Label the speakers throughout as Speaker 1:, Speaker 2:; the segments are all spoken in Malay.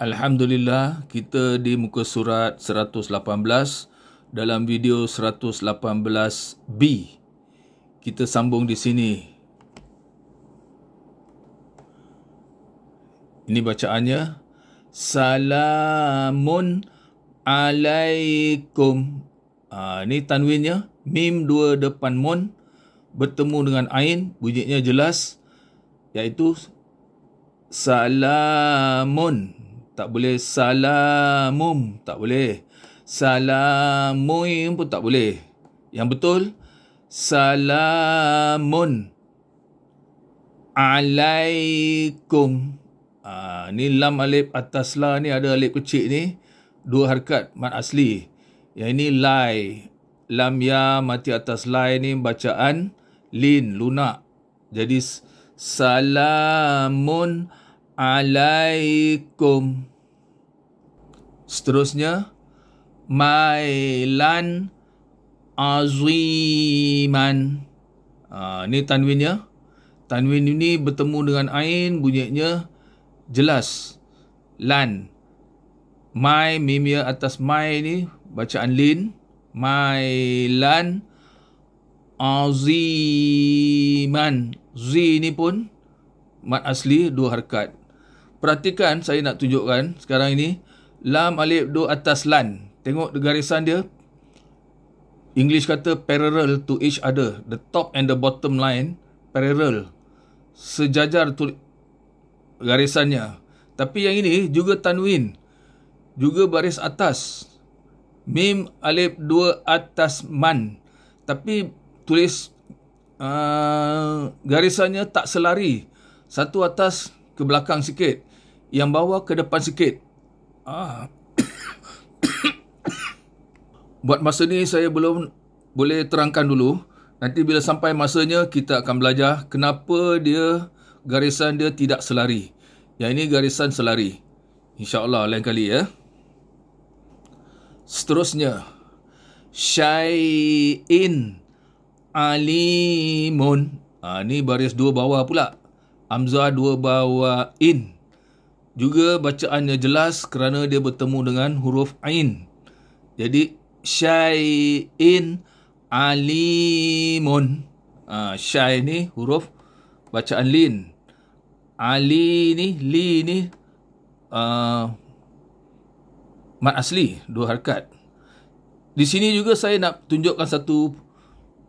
Speaker 1: Alhamdulillah, kita di muka surat 118 dalam video 118B. Kita sambung di sini. Ini bacaannya. Salamun alaikum. Ha, ini tanwinnya. Mim dua depan mon Bertemu dengan Ain. Bunyinya jelas. Iaitu Salamun tak boleh salamum tak boleh salamuim pun tak boleh yang betul salamun alaikum ha, ni lam alif atas la ni ada alif kecil ni dua harkat mat asli yang ini lai lam ya mati atas lai ni bacaan lin lunak jadi salamun alaikum alaikum. Seterusnya, mailan aziman. Ha, ini tanwinnya. Tanwin ini bertemu dengan ain, bunyinya jelas. Lan. Mai, mimia ya, atas mai ini, bacaan lin. Mailan aziman. Zi ini pun, mat asli, dua harkat. Perhatikan saya nak tunjukkan sekarang ini lam alif do atas lan. Tengok garisan dia. English kata parallel to each other, the top and the bottom line parallel. Sejajar tulis garisannya. Tapi yang ini juga tanwin. Juga baris atas. Mim alif dua atas man. Tapi tulis uh, garisannya tak selari. Satu atas ke belakang sikit yang bawa ke depan sikit. Ah. Buat masa ni saya belum boleh terangkan dulu. Nanti bila sampai masanya kita akan belajar kenapa dia garisan dia tidak selari. Yang ini garisan selari. InsyaAllah lain kali ya. Seterusnya. Syai'in alimun. Ha, ah, ini baris dua bawah pula. Amzah dua bawah in. Juga bacaannya jelas kerana dia bertemu dengan huruf Ain. Jadi, Syai'in Alimun. Ha, syai ni huruf bacaan Lin. Ali ni, Li ni, uh, Mat Asli, dua harkat. Di sini juga saya nak tunjukkan satu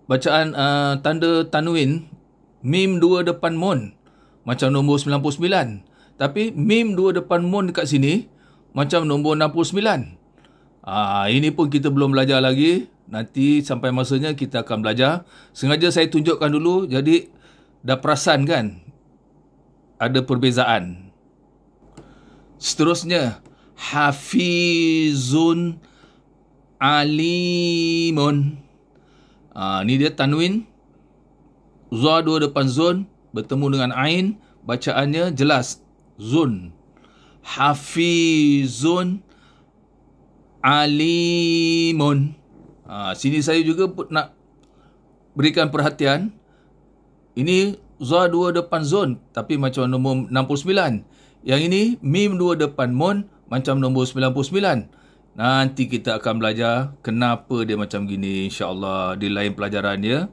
Speaker 1: bacaan uh, tanda tanwin. Mim dua depan mon. Macam nombor 99. 99. Tapi mim dua depan mun dekat sini macam nombor 69. Ah, ini pun kita belum belajar lagi. Nanti sampai masanya kita akan belajar. Sengaja saya tunjukkan dulu jadi dah perasan kan ada perbezaan. Seterusnya Hafizun Alimun. Ah, ini dia tanwin. Zwa dua depan zon bertemu dengan ain bacaannya jelas Zun Hafizun Alimun ha, Sini saya juga nak Berikan perhatian Ini Za dua depan zon, Tapi macam nombor 69 Yang ini Mim dua depan mon, Macam nombor 99 Nanti kita akan belajar Kenapa dia macam gini InsyaAllah Di lain pelajaran ya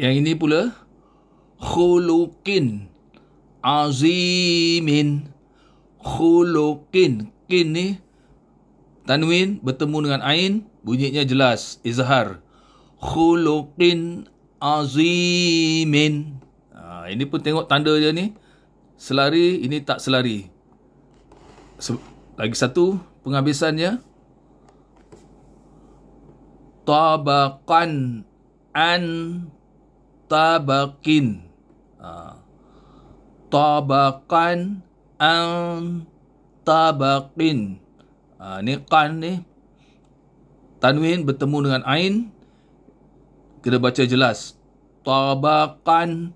Speaker 1: Yang ini pula Khulukin Khulukin azimin khuluqin kin ni tanwin bertemu dengan ain bunyinya jelas izhar khuluqin azimin ha, ini pun tengok tanda dia ni selari ini tak selari lagi satu penghabisannya tabaqan an tabaqin ha tabakan an tabakin. Uh, ah, ni kan ni. Tanwin bertemu dengan ain. Kita baca jelas. Tabakan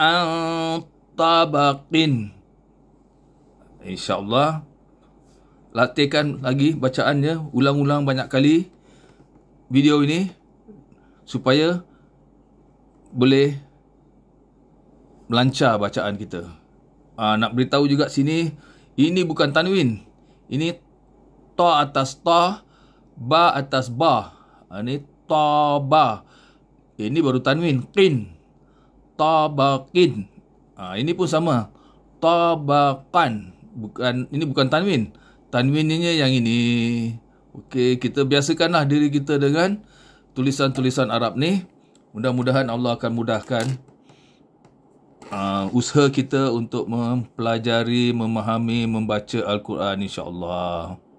Speaker 1: an tabakin. InsyaAllah. Latihkan lagi bacaannya. Ulang-ulang banyak kali. Video ini. Supaya. Boleh. Boleh lancar bacaan kita. Uh, nak beritahu juga sini, ini bukan tanwin. Ini ta atas ta, ba atas ba. Uh, ini ta ba. Ini baru tanwin, qin. Ta ba qin. Uh, ini pun sama. Ta ba kan. Bukan, ini bukan tanwin. Tanwinnya yang ini. Okey, kita biasakanlah diri kita dengan tulisan-tulisan Arab ni. Mudah-mudahan Allah akan mudahkan uh, usaha kita untuk mempelajari, memahami, membaca Al-Quran insya-Allah.